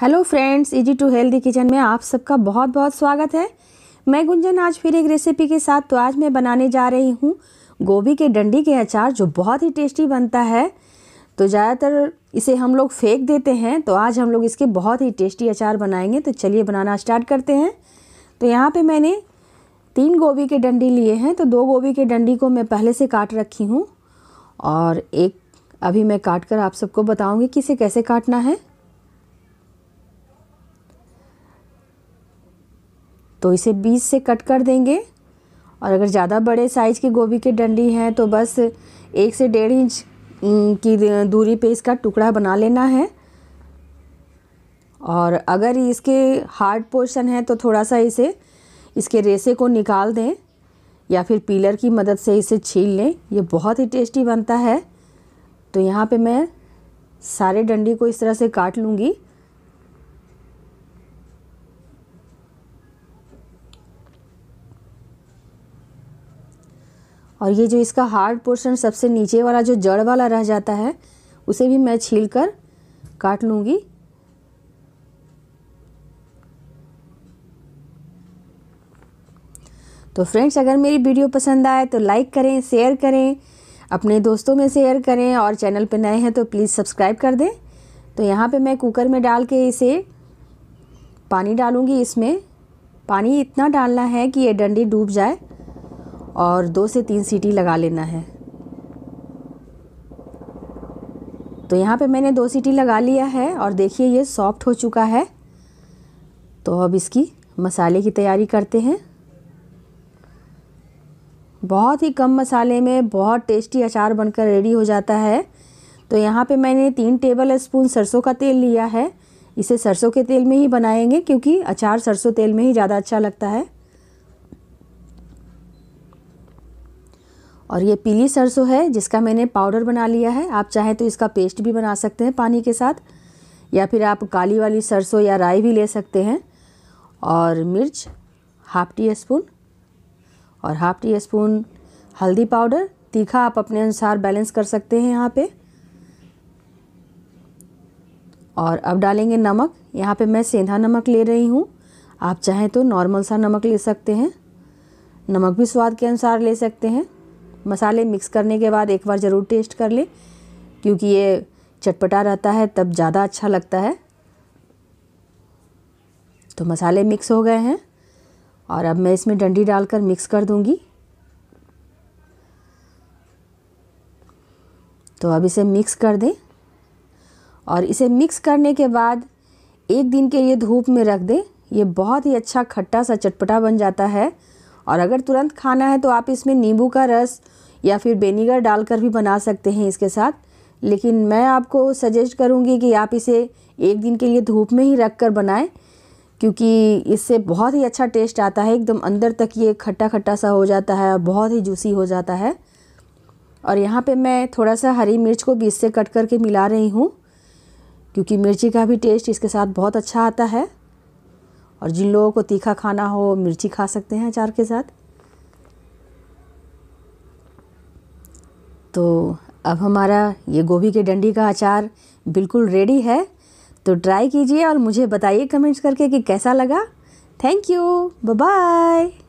hello friends easy to healthy kitchen में आप सबका बहुत बहुत स्वागत है मैं गुंजन आज फिर एक रेसिपी के साथ तो आज मैं बनाने जा रही हूँ गोभी के डंडी के अचार जो बहुत ही टेस्टी बनता है तो ज़्यादातर इसे हम लोग फेंक देते हैं तो आज हम लोग इसके बहुत ही टेस्टी अचार बनाएंगे तो चलिए बनाना स्टार्ट करते हैं तो यहाँ पर मैंने तीन गोभी के डंडी लिए हैं तो दो गोभी के डंडी को मैं पहले से काट रखी हूँ और एक अभी मैं काट कर आप सबको बताऊँगी कि इसे कैसे काटना है तो इसे बीस से कट कर देंगे और अगर ज़्यादा बड़े साइज़ की गोभी की डंडी है तो बस एक से डेढ़ इंच की दूरी पे इसका टुकड़ा बना लेना है और अगर इसके हार्ड पोर्शन है तो थोड़ा सा इसे इसके रेसे को निकाल दें या फिर पीलर की मदद से इसे छील लें ये बहुत ही टेस्टी बनता है तो यहाँ पे मैं सारे डंडी को इस तरह से काट लूँगी और ये जो इसका हार्ड पोर्शन सबसे नीचे वाला जो जड़ वाला रह जाता है उसे भी मैं छील कर काट लूँगी तो फ्रेंड्स अगर मेरी वीडियो पसंद आए तो लाइक करें शेयर करें अपने दोस्तों में शेयर करें और चैनल पर नए हैं तो प्लीज़ सब्सक्राइब कर दें तो यहाँ पे मैं कुकर में डाल के इसे पानी डालूँगी इसमें पानी इतना डालना है कि ये डंडी डूब जाए और दो से तीन सीटी लगा लेना है तो यहाँ पे मैंने दो सीटी लगा लिया है और देखिए ये सॉफ्ट हो चुका है तो अब इसकी मसाले की तैयारी करते हैं बहुत ही कम मसाले में बहुत टेस्टी अचार बनकर रेडी हो जाता है तो यहाँ पे मैंने तीन टेबल स्पून सरसों का तेल लिया है इसे सरसों के तेल में ही बनाएंगे क्योंकि अचार सरसों तेल में ही ज़्यादा अच्छा लगता है और ये पीली सरसों है जिसका मैंने पाउडर बना लिया है आप चाहें तो इसका पेस्ट भी बना सकते हैं पानी के साथ या फिर आप काली वाली सरसों या राई भी ले सकते हैं और मिर्च हाफ टी स्पून और हाफ टी स्पून हल्दी पाउडर तीखा आप अपने अनुसार बैलेंस कर सकते हैं यहाँ पे और अब डालेंगे नमक यहाँ पे मैं सेंधा नमक ले रही हूँ आप चाहें तो नॉर्मल सा नमक ले सकते हैं नमक भी स्वाद के अनुसार ले सकते हैं मसाले मिक्स करने के बाद एक बार ज़रूर टेस्ट कर लें क्योंकि ये चटपटा रहता है तब ज़्यादा अच्छा लगता है तो मसाले मिक्स हो गए हैं और अब मैं इसमें डंडी डालकर मिक्स कर दूंगी तो अब इसे मिक्स कर दें और इसे मिक्स करने के बाद एक दिन के लिए धूप में रख दें ये बहुत ही अच्छा खट्टा सा चटपटा बन जाता है और अगर तुरंत खाना है तो आप इसमें नींबू का रस या फिर बेनीगर डालकर भी बना सकते हैं इसके साथ लेकिन मैं आपको सजेस्ट करूँगी कि आप इसे एक दिन के लिए धूप में ही रख कर बनाएँ क्योंकि इससे बहुत ही अच्छा टेस्ट आता है एकदम अंदर तक ये खट्टा खट्टा सा हो जाता है और बहुत ही जूसी हो जाता है और यहाँ पे मैं थोड़ा सा हरी मिर्च को भी से कट करके मिला रही हूँ क्योंकि मिर्ची का भी टेस्ट इसके साथ बहुत अच्छा आता है और जिन लोगों को तीखा खाना हो मिर्ची खा सकते हैं अचार के साथ तो अब हमारा ये गोभी के डंडी का अचार बिल्कुल रेडी है तो ट्राई कीजिए और मुझे बताइए कमेंट्स करके कि कैसा लगा थैंक यू बाय